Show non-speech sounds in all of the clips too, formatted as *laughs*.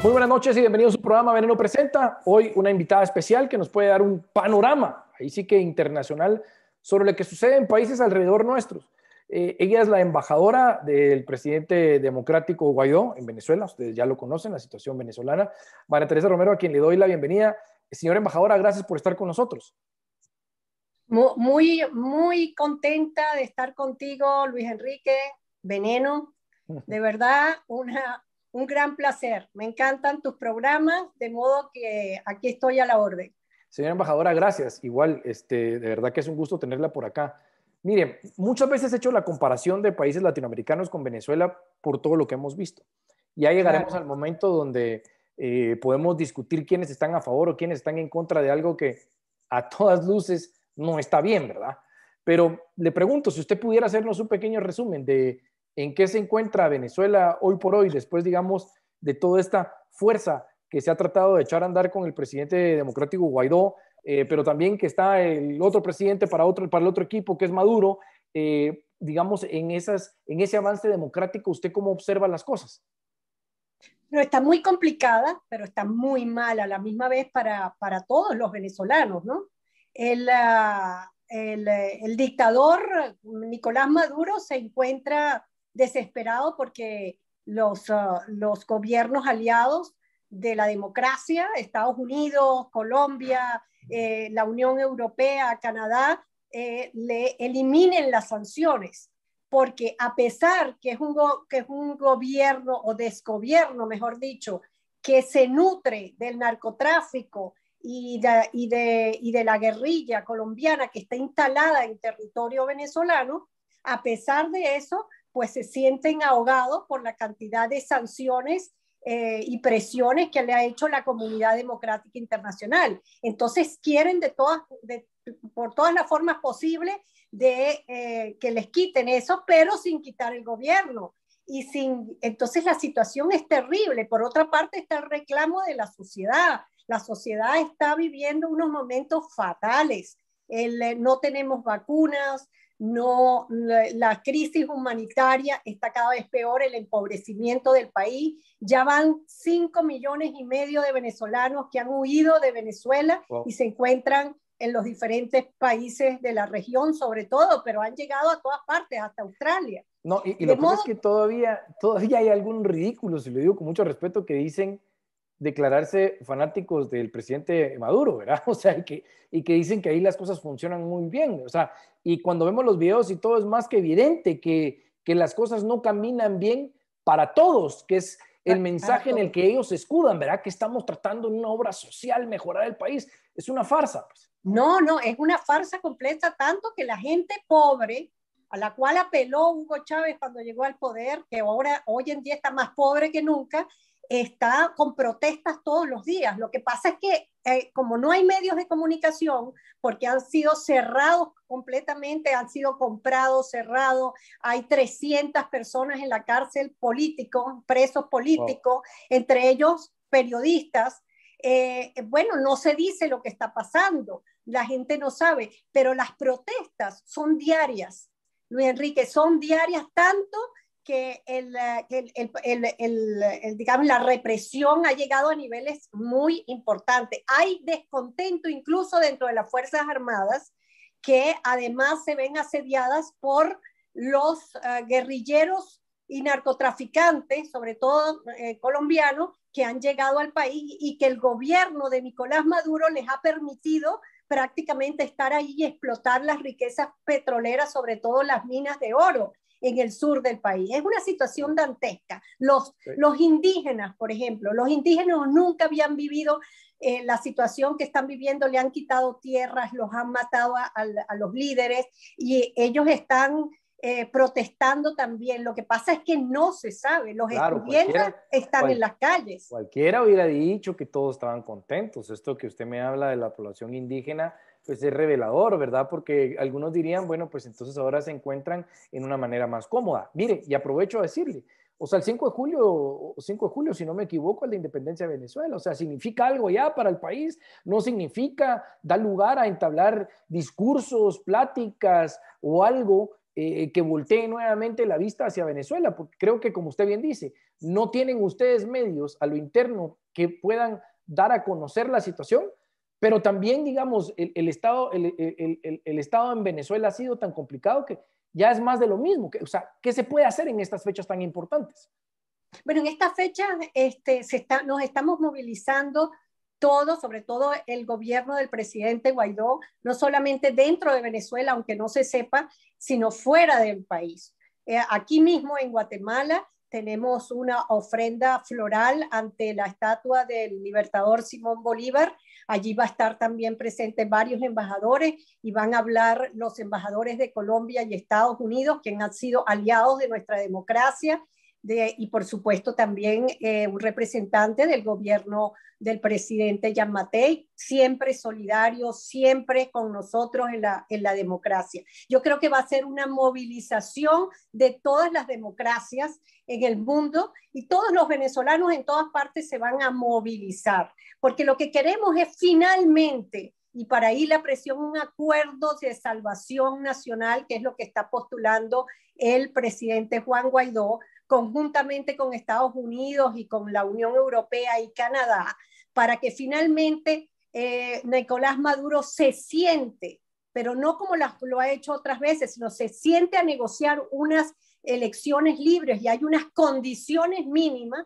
Muy buenas noches y bienvenidos a su programa Veneno Presenta. Hoy una invitada especial que nos puede dar un panorama, ahí sí que internacional, sobre lo que sucede en países alrededor nuestros. Eh, ella es la embajadora del presidente democrático Guaidó en Venezuela, ustedes ya lo conocen, la situación venezolana. María Teresa Romero, a quien le doy la bienvenida. Señora embajadora, gracias por estar con nosotros. Muy, muy contenta de estar contigo, Luis Enrique, Veneno. De verdad, una, un gran placer. Me encantan tus programas, de modo que aquí estoy a la orden. Señora embajadora, gracias. Igual, este, de verdad que es un gusto tenerla por acá. Mire, muchas veces he hecho la comparación de países latinoamericanos con Venezuela por todo lo que hemos visto. Ya llegaremos al momento donde eh, podemos discutir quiénes están a favor o quiénes están en contra de algo que a todas luces no está bien, ¿verdad? Pero le pregunto, si usted pudiera hacernos un pequeño resumen de ¿En qué se encuentra Venezuela hoy por hoy, después, digamos, de toda esta fuerza que se ha tratado de echar a andar con el presidente democrático Guaidó, eh, pero también que está el otro presidente para, otro, para el otro equipo, que es Maduro? Eh, digamos, en, esas, en ese avance democrático, ¿usted cómo observa las cosas? No, está muy complicada, pero está muy mala, a la misma vez para, todos los venezolanos, ¿no? Ah, el, dictador Nicolás Maduro se encuentra desesperado porque los, ah, los gobiernos aliados de la democracia, Estados Unidos, Colombia, eh, la Unión Europea, Canadá, eh, le eliminen las sanciones, porque a pesar que es, un que es un gobierno o desgobierno, mejor dicho, que se nutre del narcotráfico y y de la guerrilla colombiana que está instalada en territorio venezolano, a pesar de eso, pues se sienten ahogados por la cantidad de sanciones eh, y presiones que le ha hecho la comunidad democrática internacional. Entonces quieren de todas, por todas las formas posibles de eh, que les quiten eso, pero sin quitar el gobierno. Y sin, entonces la situación es terrible. Por otra parte está el reclamo de la sociedad. La sociedad está viviendo unos momentos fatales eh, no tenemos vacunas, no, la, crisis humanitaria está cada vez peor, el empobrecimiento del país. Ya van 5 millones y medio de venezolanos que han huido de Venezuela y se encuentran en los diferentes países de la región, sobre todo, pero han llegado a todas partes, hasta Australia. No, y, lo que es que todavía, todavía hay algún ridículo, si lo digo con mucho respeto, que dicen declararse fanáticos del presidente Maduro, ¿verdad? *laughs* O sea, y que, y que dicen que ahí las cosas funcionan muy bien, o sea, y cuando vemos los videos y todo es más que evidente que, que las cosas no caminan bien para todos, que es el mensaje en el que ellos escudan, ¿verdad? Que estamos tratando en una obra social mejorar el país. Es una farsa. Pues. No, no, es una farsa completa, tanto que la gente pobre, a la cual apeló Hugo Chávez cuando llegó al poder, que ahora hoy en día está más pobre que nunca, está con protestas todos los días. Lo que pasa es que eh, como no hay medios de comunicación, porque han sido cerrados completamente, han sido comprados, cerrados, hay 300 personas en la cárcel políticos, presos políticos, entre ellos periodistas. Eh, bueno, no se dice lo que está pasando, la gente no sabe, pero las protestas son diarias, Luis Enrique, son diarias tanto que, eh, el, el, el, digamos, la represión ha llegado a niveles muy importantes. Hay descontento incluso dentro de las Fuerzas Armadas que además se ven asediadas por los eh, guerrilleros y narcotraficantes, sobre todo eh, colombianos, que han llegado al país y que el gobierno de Nicolás Maduro les ha permitido prácticamente estar ahí y explotar las riquezas petroleras, sobre todo las minas de oro en el sur del país. Es una situación dantesca. Los, los indígenas, por ejemplo, los indígenas nunca habían vivido eh, la situación que están viviendo, le han quitado tierras, los han matado a, los líderes y ellos están eh, protestando también. Lo que pasa es que no se sabe, los estudiantes están en las calles. Cualquiera hubiera dicho que todos estaban contentos. Esto que usted me habla de la población indígena pues es revelador, ¿verdad? Porque algunos dirían, bueno, pues entonces ahora se encuentran en una manera más cómoda. Mire, y aprovecho a decirle, o sea, el 5 de julio, o 5 de julio, si no me equivoco, es la independencia de Venezuela. O sea, significa algo ya para el país, no significa, dar lugar a entablar discursos, pláticas o algo eh, que voltee nuevamente la vista hacia Venezuela, porque creo que, como usted bien dice, no tienen ustedes medios a lo interno que puedan dar a conocer la situación pero también, digamos, el, estado, el, estado en Venezuela ha sido tan complicado que ya es más de lo mismo. Que, o sea, ¿qué se puede hacer en estas fechas tan importantes? Bueno, en estas fechas este, nos estamos movilizando todos, sobre todo el gobierno del presidente Guaidó, no solamente dentro de Venezuela, aunque no se sepa, sino fuera del país. Eh, aquí mismo en Guatemala tenemos una ofrenda floral ante la estatua del libertador Simón Bolívar. Allí va a estar también presente varios embajadores y van a hablar los embajadores de Colombia y Estados Unidos, quienes han sido aliados de nuestra democracia y por supuesto también eh, un representante del gobierno del presidente Jan Matei, siempre solidario, siempre con nosotros en la, en la democracia. Yo creo que va a ser una movilización de todas las democracias en el mundo y todos los venezolanos en todas partes se van a movilizar, porque lo que queremos es finalmente y para ahí la presión un acuerdo de salvación nacional, que es lo que está postulando el presidente Juan Guaidó, conjuntamente con Estados Unidos y con la Unión Europea y Canadá, para que finalmente eh, Nicolás Maduro se siente, pero no como lo ha hecho otras veces, sino se siente a negociar unas elecciones libres y hay unas condiciones mínimas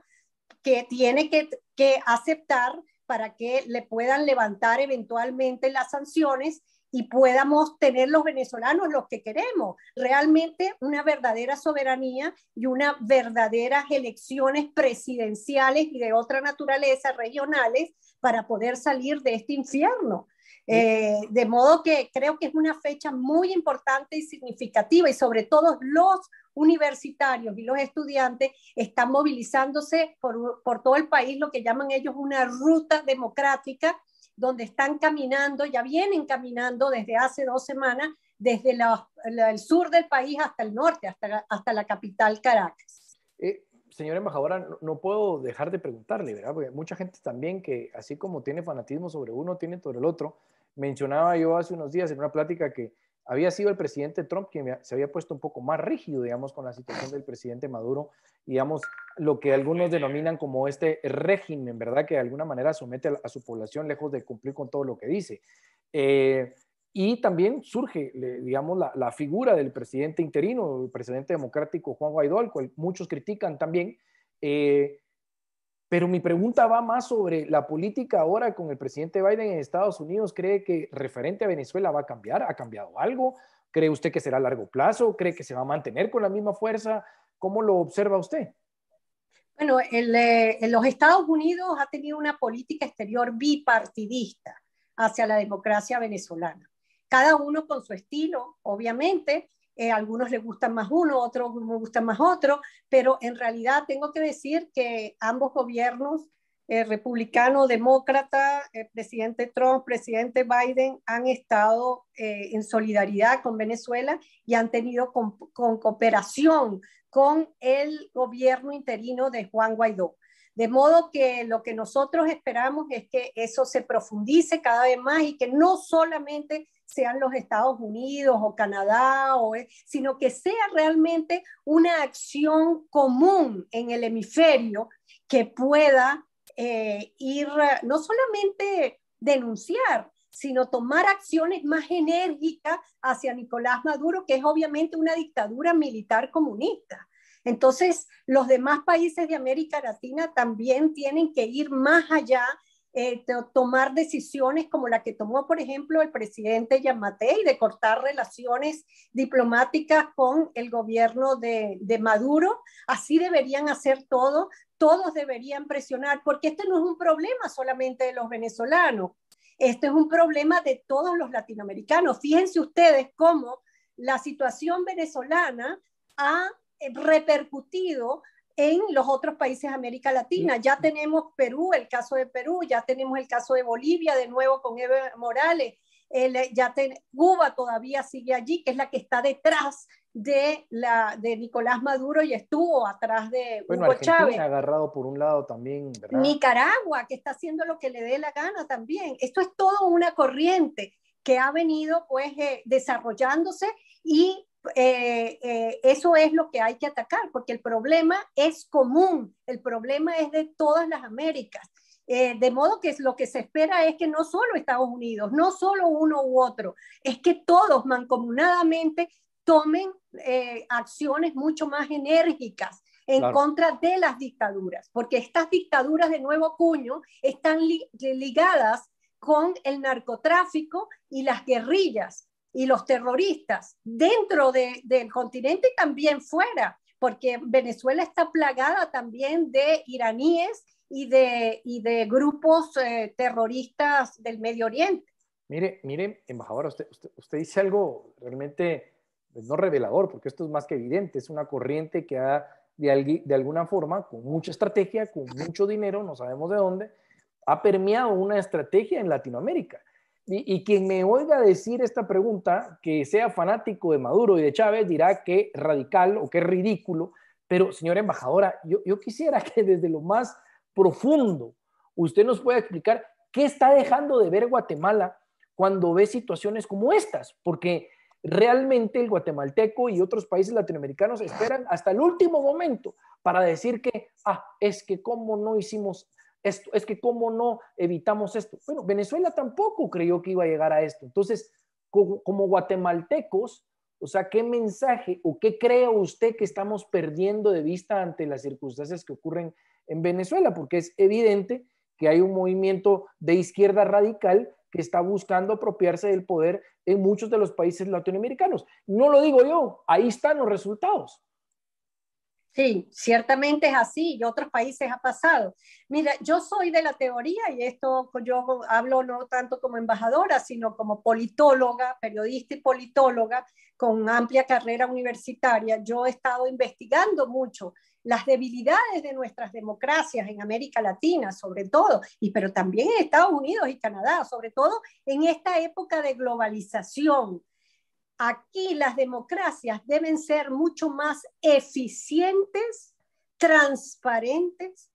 que tiene que, que aceptar para que le puedan levantar eventualmente las sanciones y podamos tener los venezolanos los que queremos. Realmente una verdadera soberanía y unas verdaderas elecciones presidenciales y de otra naturaleza regionales para poder salir de este infierno. Eh, de modo que creo que es una fecha muy importante y significativa y sobre todo los universitarios y los estudiantes están movilizándose por, por todo el país, lo que llaman ellos una ruta democrática donde están caminando, ya vienen caminando desde hace dos semanas, desde el sur del país hasta el norte, hasta la, hasta la capital Caracas. Eh, señora embajadora, no, no, puedo dejar de preguntarle, ¿verdad? Porque mucha gente también que, así como tiene fanatismo sobre uno, tiene sobre el otro. Mencionaba yo hace unos días en una plática que había sido el presidente Trump quien se había puesto un poco más rígido, digamos, con la situación del presidente Maduro, digamos, lo que algunos denominan como este régimen, ¿verdad? Que de alguna manera somete a, su población lejos de cumplir con todo lo que dice. Eh, y también surge, digamos, la, figura del presidente interino, el presidente democrático Juan Guaidó, al cual muchos critican también. Eh, pero mi pregunta va más sobre la política ahora con el presidente Biden en Estados Unidos. ¿Cree que referente a Venezuela va a cambiar? ¿Ha cambiado algo? ¿Cree usted que será a largo plazo? ¿Cree que se va a mantener con la misma fuerza? ¿Cómo lo observa usted? Bueno, el, eh, los Estados Unidos ha tenido una política exterior bipartidista hacia la democracia venezolana. Cada uno con su estilo, obviamente, eh, algunos les gustan más uno, otros me gustan más otro, pero en realidad tengo que decir que ambos gobiernos, eh, republicano, demócrata, eh, presidente Trump, presidente Biden, han estado en solidaridad con Venezuela y han tenido con cooperación con el gobierno interino de Juan Guaidó. De modo que lo que nosotros esperamos es que eso se profundice cada vez más y que no solamente sean los Estados Unidos o Canadá, o, e, sino que sea realmente una acción común en el hemisferio que pueda eh, ir, no solamente denunciar, sino tomar acciones más enérgicas hacia Nicolás Maduro, que es obviamente una dictadura militar comunista. Entonces, los demás países de América Latina también tienen que ir más allá, eh, tomar decisiones como la que tomó, por ejemplo, el presidente Yamatei de cortar relaciones diplomáticas con el gobierno de, Maduro. Así deberían hacer todo, todos deberían presionar, porque este no es un problema solamente de los venezolanos. Esto es un problema de todos los latinoamericanos. Fíjense ustedes cómo la situación venezolana ha repercutido en los otros países de América Latina. Ya tenemos Perú, el caso de Perú, ya tenemos el caso de Bolivia, de nuevo con Evo Morales, ya Cuba todavía sigue allí, que es la que está detrás de, la, de Nicolás Maduro y estuvo atrás de bueno, Argentina agarrado por un lado también, Nicaragua, que está haciendo lo que le dé la gana también. Esto es todo una corriente que ha venido pues eh, desarrollándose y eh, eh, eso es lo que hay que atacar, porque el problema es común, el problema es de todas las Américas. Eh, de modo que lo que se espera es que no solo Estados Unidos, no solo uno u otro, es que todos mancomunadamente tomen acciones mucho más enérgicas en contra de las dictaduras, porque estas dictaduras de nuevo cuño están ligadas con el narcotráfico y las guerrillas, y los terroristas dentro de, del continente y también fuera, porque Venezuela está plagada también de iraníes y de, y de grupos eh, terroristas del Medio Oriente. Mire, mire, embajadora, usted, usted, dice algo realmente pues, no revelador, porque esto es más que evidente, es una corriente que ha, de, de alguna forma, con mucha estrategia, con mucho dinero, no sabemos de dónde, ha permeado una estrategia en Latinoamérica y, quien me oiga decir esta pregunta, que sea fanático de Maduro y de Chávez, dirá que radical o que ridículo. Pero, señora embajadora, yo, yo quisiera *laughs* que desde lo más profundo usted nos pueda explicar qué está dejando de ver Guatemala cuando ve situaciones como estas, porque realmente el guatemalteco y otros países latinoamericanos esperan hasta el último momento para decir que, ah, es que cómo no hicimos es que cómo no evitamos esto. Bueno, Venezuela tampoco creyó que iba a llegar a esto. Entonces, como, como guatemaltecos, o sea, ¿qué mensaje o qué cree usted que estamos perdiendo de vista ante las circunstancias que ocurren en Venezuela? Porque es evidente que hay un movimiento de izquierda radical que está buscando apropiarse del poder en muchos de los países latinoamericanos. No lo digo yo, ahí están los resultados. Sí, ciertamente es así y otros países ha pasado. Mira, yo soy de la teoría y esto yo hablo no tanto como embajadora, sino como politóloga, periodista y politóloga con amplia carrera universitaria. Yo he estado investigando mucho las debilidades de nuestras democracias en América Latina, sobre todo, y pero también en Estados Unidos y Canadá, sobre todo en esta época de globalización Aquí las democracias deben ser mucho más eficientes, transparentes,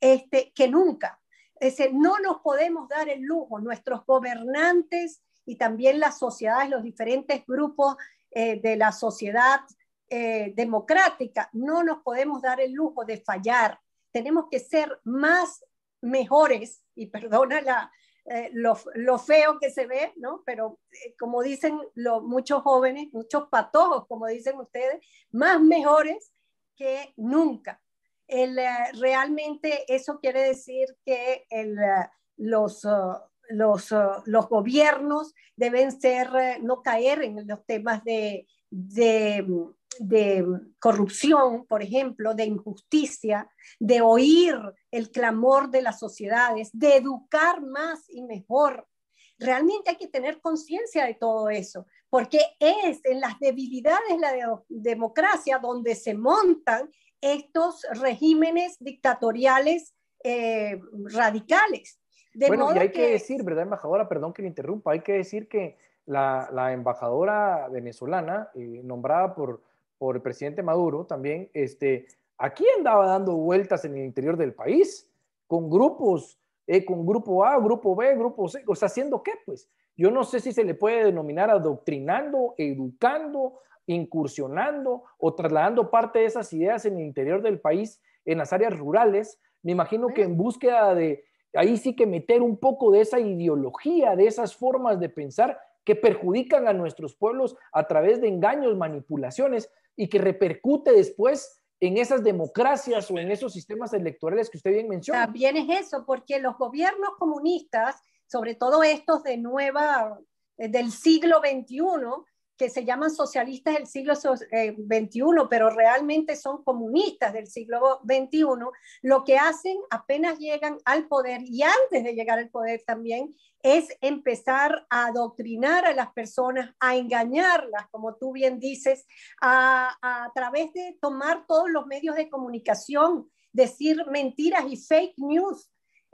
este, que nunca. Es no nos podemos dar el lujo, nuestros gobernantes y también las sociedades, los diferentes grupos eh, de la sociedad eh, democrática, no nos podemos dar el lujo de fallar. Tenemos que ser más mejores, y perdona la, eh, lo, feo que se ve, ¿no? Pero eh, como dicen muchos jóvenes, muchos patojos, como dicen ustedes, más mejores que nunca. El, eh, realmente eso quiere decir que los, los, gobiernos deben ser, no caer en los temas de de corrupción, por ejemplo, de injusticia, de oír el clamor de las sociedades, de educar más y mejor. Realmente hay que tener conciencia de todo eso, porque es en las debilidades de la democracia donde se montan estos regímenes dictatoriales eh, radicales. bueno, y hay que, decir, ¿verdad, embajadora? Perdón que le interrumpa, hay que decir que la, embajadora venezolana, eh, nombrada por por el presidente Maduro también, este, aquí andaba dando vueltas en el interior del país, con grupos, eh, con grupo A, grupo B, grupo C, o sea, haciendo qué, pues. Yo no sé si se le puede denominar adoctrinando, educando, incursionando o trasladando parte de esas ideas en el interior del país, en las áreas rurales. Me imagino que en búsqueda de, ahí sí que meter un poco de esa ideología, de esas formas de pensar que perjudican a nuestros pueblos a través de engaños, manipulaciones, y que repercute después en esas democracias o en esos sistemas electorales que usted bien menciona. También es eso, porque los gobiernos comunistas, sobre todo estos de nueva, eh, del siglo XXI, que se llaman socialistas del siglo XXI, eh, pero realmente son comunistas del siglo XXI, lo que hacen apenas llegan al poder y antes de llegar al poder también es empezar a adoctrinar a las personas, a engañarlas, como tú bien dices, a, a través de tomar todos los medios de comunicación, decir mentiras y fake news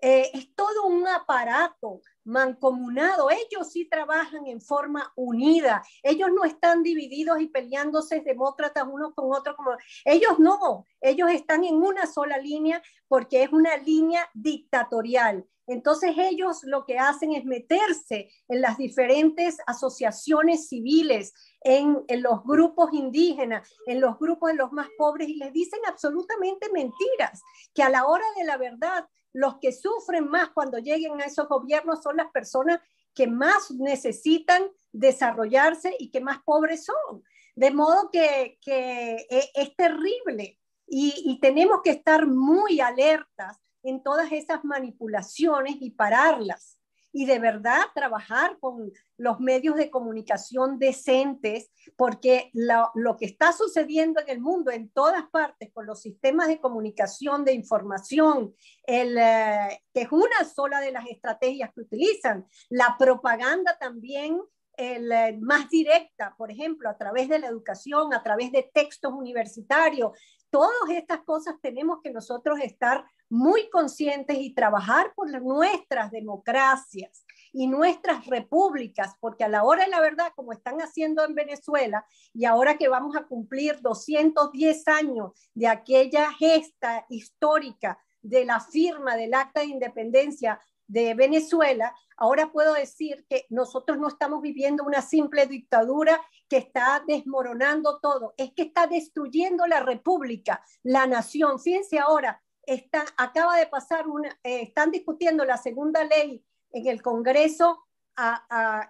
eh, es todo un aparato mancomunado. Ellos sí trabajan en forma unida. Ellos no están divididos y peleándose demócratas unos con otros. Como... Ellos no. Ellos están en una sola línea porque es una línea dictatorial. Entonces ellos lo que hacen es meterse en las diferentes asociaciones civiles, en, los grupos indígenas, en los grupos de los más pobres y les dicen absolutamente mentiras, que a la hora de la verdad los que sufren más cuando lleguen a esos gobiernos son las personas que más necesitan desarrollarse y que más pobres son. De modo que, e, es terrible y tenemos que estar muy alertas en todas esas manipulaciones y pararlas y de verdad trabajar con los medios de comunicación decentes, porque lo, lo, que está sucediendo en el mundo, en todas partes, con los sistemas de comunicación, de información, el, eh, que es una sola de las estrategias que utilizan, la propaganda también el, eh, más directa, por ejemplo, a través de la educación, a través de textos universitarios, todas estas cosas tenemos que nosotros estar muy conscientes y trabajar por nuestras democracias y nuestras repúblicas, porque a la hora de la verdad, como están haciendo en Venezuela, y ahora que vamos a cumplir 210 años de aquella gesta histórica de la firma del acta de independencia de Venezuela, Ahora puedo decir que nosotros no estamos viviendo una simple dictadura que está desmoronando todo, es que está destruyendo la república, la nación. Fíjense ahora, está, acaba de pasar una, eh, están discutiendo la segunda ley en el Congreso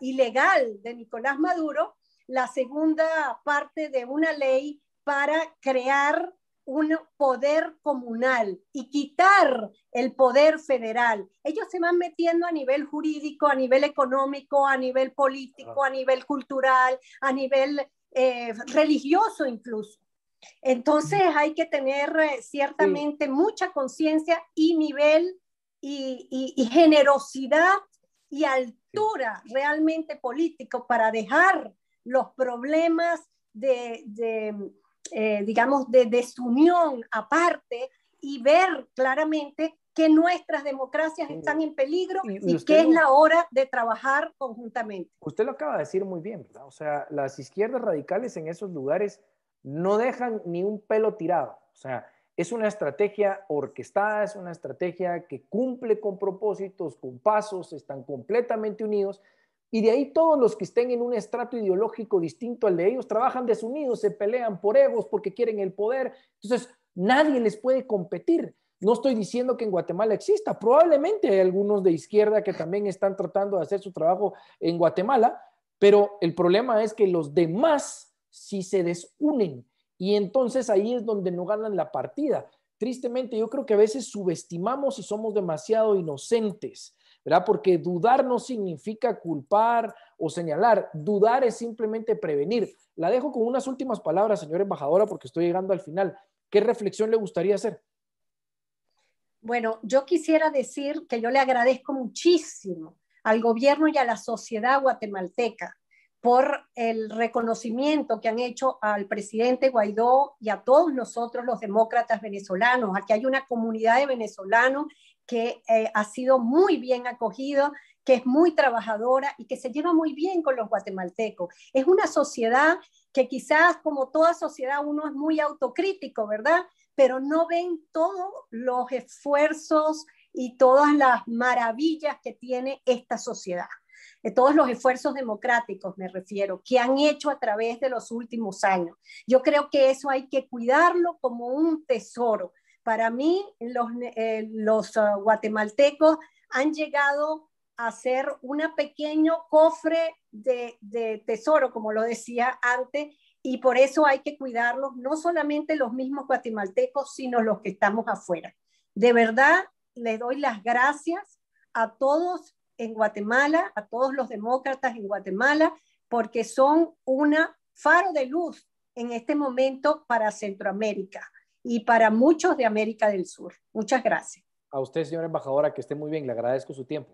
ilegal de Nicolás Maduro, la segunda parte de una ley para crear un poder comunal y quitar el poder federal. Ellos se van metiendo a nivel jurídico, a nivel económico, a nivel político, a nivel cultural, a nivel eh, religioso incluso. Entonces hay que tener eh, ciertamente mucha conciencia y nivel y, generosidad y altura realmente político para dejar los problemas de eh, digamos, de desunión aparte y ver claramente que nuestras democracias están en peligro y, y que es la hora de trabajar conjuntamente. Usted lo acaba de decir muy bien, ¿verdad? O sea, las izquierdas radicales en esos lugares no dejan ni un pelo tirado. O sea, es una estrategia orquestada, es una estrategia que cumple con propósitos, con pasos, están completamente unidos. Y de ahí todos los que estén en un estrato ideológico distinto al de ellos trabajan desunidos, se pelean por egos porque quieren el poder. Entonces, nadie les puede competir. No estoy diciendo que en Guatemala exista. Probablemente hay algunos de izquierda que también están tratando de hacer su trabajo en Guatemala, pero el problema es que los demás si se desunen. Y entonces ahí es donde no ganan la partida. Tristemente, yo creo que a veces subestimamos y somos demasiado inocentes porque dudar no significa culpar o señalar, dudar es simplemente prevenir. La dejo con unas últimas palabras, señora embajadora, porque estoy llegando al final. ¿Qué reflexión le gustaría hacer? Bueno, yo quisiera decir que yo le agradezco muchísimo al gobierno y a la sociedad guatemalteca por el reconocimiento que han hecho al presidente Guaidó y a todos nosotros los demócratas venezolanos. Aquí hay una comunidad de venezolanos que eh, ha sido muy bien acogida, que es muy trabajadora y que se lleva muy bien con los guatemaltecos. Es una sociedad que quizás como toda sociedad uno es muy autocrítico, ¿verdad? Pero no ven todos los esfuerzos y todas las maravillas que tiene esta sociedad de todos los esfuerzos democráticos, me refiero, que han hecho a través de los últimos años. Yo creo que eso hay que cuidarlo como un tesoro. Para mí, los, eh, ah, guatemaltecos han llegado a ser un pequeño cofre de, tesoro, como lo decía antes, y por eso hay que cuidarlos, no solamente los mismos guatemaltecos, sino los que estamos afuera. De verdad, les doy las gracias a todos en Guatemala, a todos los demócratas en Guatemala, porque son un faro de luz en este momento para Centroamérica y para muchos de América del Sur. Muchas gracias. A usted, señora embajadora, que esté muy bien. Le agradezco su tiempo.